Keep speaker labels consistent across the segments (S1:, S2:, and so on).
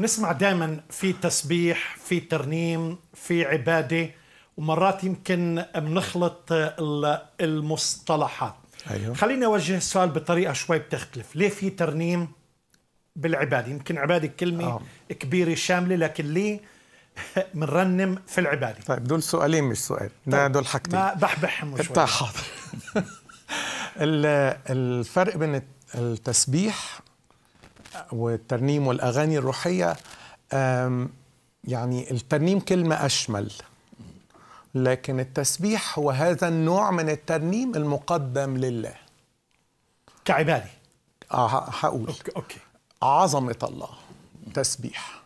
S1: نسمع دائما في تسبيح في ترنيم في عبادة ومرات يمكن بنخلط المصطلحات أيوه. خليني أوجه السؤال بطريقة شوي بتختلف ليه في ترنيم بالعبادة يمكن عبادة كلمة أوه. كبيرة شاملة لكن ليه بنرنم في العبادة طيب دول سؤالين مش سؤال
S2: طيب. دول حاجتين ما بحبحهم شوي حاضر الفرق بين التسبيح والترنيم والاغاني الروحيه يعني الترنيم كلمه اشمل لكن التسبيح هو هذا النوع من الترنيم المقدم لله كعباده آه هقول أوكي. أوكي. عظمه الله تسبيح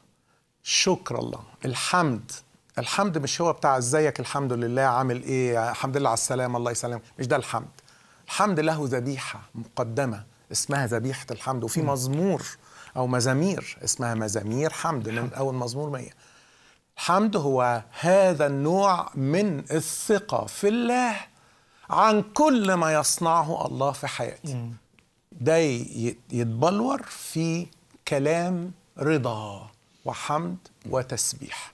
S2: شكر الله الحمد الحمد مش هو بتاع ازيك الحمد لله عامل ايه الحمد لله على السلامه الله يسلمك مش ده الحمد الحمد له ذبيحه مقدمه اسمها ذبيحه الحمد وفي مزمور او مزامير اسمها مزامير حمد من اول مزمور 100 الحمد هو هذا النوع من الثقه في الله عن كل ما يصنعه الله في حياتي ده يتبلور في كلام رضا وحمد وتسبيح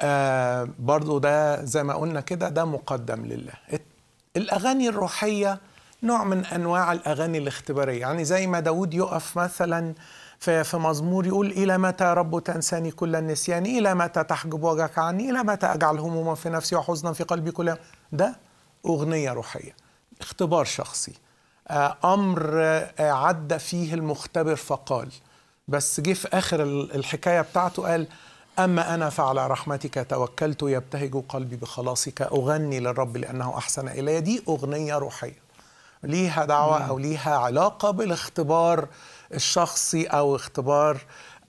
S2: آه برضو ده زي ما قلنا كده ده مقدم لله الأغاني الروحية نوع من أنواع الأغاني الاختبارية يعني زي ما داود يقف مثلا في, في مزمور يقول إلى متى رب تنساني كل النسيان إلى متى تحجب وجهك عني إلى متى أجعل هموما في نفسي وحزنا في قلبي كل ده أغنية روحية اختبار شخصي آه، أمر آه، عدى فيه المختبر فقال بس جه في آخر الحكاية بتاعته قال أما أنا فعلى رحمتك توكلت يبتهج قلبي بخلاصك أغني للرب لأنه أحسن إلي دي أغنية روحية ليها دعوه او ليها علاقه بالاختبار الشخصي او اختبار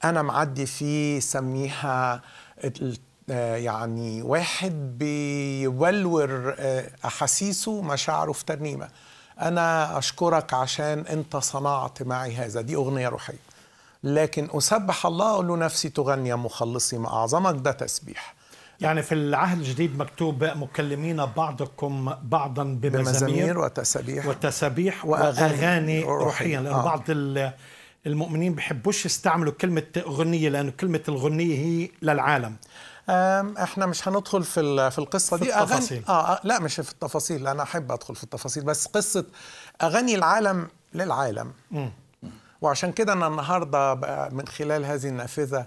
S2: انا معدي فيه سميها آه، يعني واحد بيولور آه، احاسيسه مشاعره في ترنيمه انا اشكرك عشان انت صنعت معي هذا دي اغنيه روحيه لكن اسبح الله اقول له نفسي تغني يا مخلصي ما اعظمك ده تسبيح يعني في العهد الجديد مكتوب
S1: مكلمين بعضكم بعضا بمزامير, بمزامير وتسابيح وتسابيح واغاني روحيا لان آه. بعض المؤمنين بحبوش يستعملوا كلمه غنيه
S2: لان كلمه الغنيه هي للعالم احنا مش هندخل في في القصه في دي التفاصيل. أغني آه،, اه لا مش في التفاصيل انا احب ادخل في التفاصيل بس قصه اغاني العالم للعالم م. وعشان كده انا النهارده من خلال هذه النافذه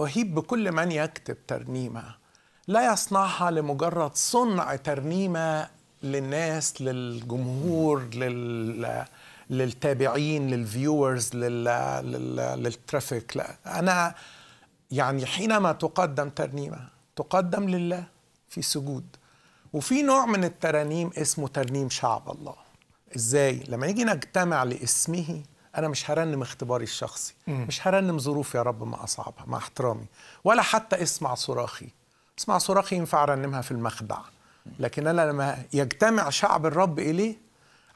S2: اهيب بكل من يكتب ترنيمه لا يصنعها لمجرد صنع ترنيمه للناس للجمهور لل للتابعين للفيورز لل... لل... للترافيك لا انا يعني حينما تقدم ترنيمه تقدم لله في سجود وفي نوع من الترانيم اسمه ترنيم شعب الله ازاي لما نيجي نجتمع لاسمه انا مش هرنم اختباري الشخصي مش هرنم ظروفي يا رب ما اصعبها مع احترامي ولا حتى اسمع صراخي تسمع صراخي ينفع رنمها في المخدع لكن أنا لما يجتمع شعب الرب إليه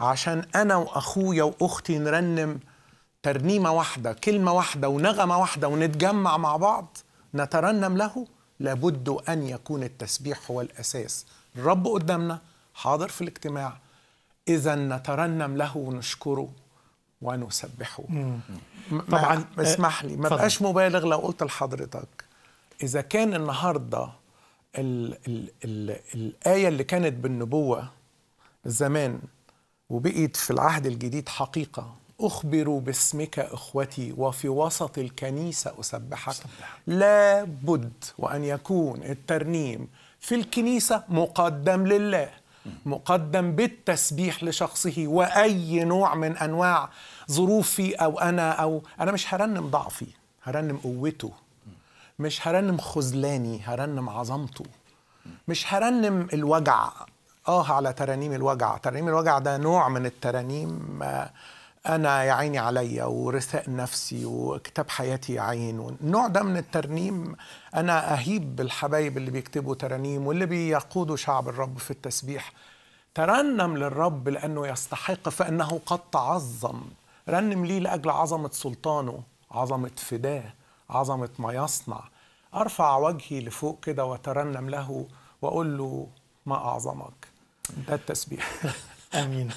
S2: عشان أنا وأخويا وأختي نرنم ترنيمة واحدة كلمة واحدة ونغمة واحدة ونتجمع مع بعض نترنم له لابد أن يكون التسبيح هو الأساس الرب قدامنا حاضر في الاجتماع إذا نترنم له ونشكره ونسبحه طبعا اسمح لي ما اه، بقاش مبالغ لو قلت لحضرتك إذا كان النهارده الـ الـ الـ الآية اللي كانت بالنبوة زمان وبقيت في العهد الجديد حقيقة أخبروا باسمك إخوتي وفي وسط الكنيسة أسبحك لا بد وأن يكون الترنيم في الكنيسة مقدم لله مقدم بالتسبيح لشخصه وأي نوع من أنواع ظروفي أو أنا أو أنا مش هرنم ضعفي هرنم قوته مش هرنم خذلاني هرنم عظمته مش هرنم الوجع اه على ترانيم الوجع ترانيم الوجع ده نوع من الترانيم آه، انا يا عيني عليا ورثاء نفسي وكتاب حياتي يا عين النوع ده من الترنيم انا اهيب بالحبايب اللي بيكتبوا ترانيم واللي بيقودوا شعب الرب في التسبيح ترنم للرب لانه يستحق فانه قد تعظم رنم ليه لاجل عظمه سلطانه عظمه فداه عظمه ما يصنع ارفع وجهي لفوق كده واترنم له واقول له ما اعظمك ده التسبيح امين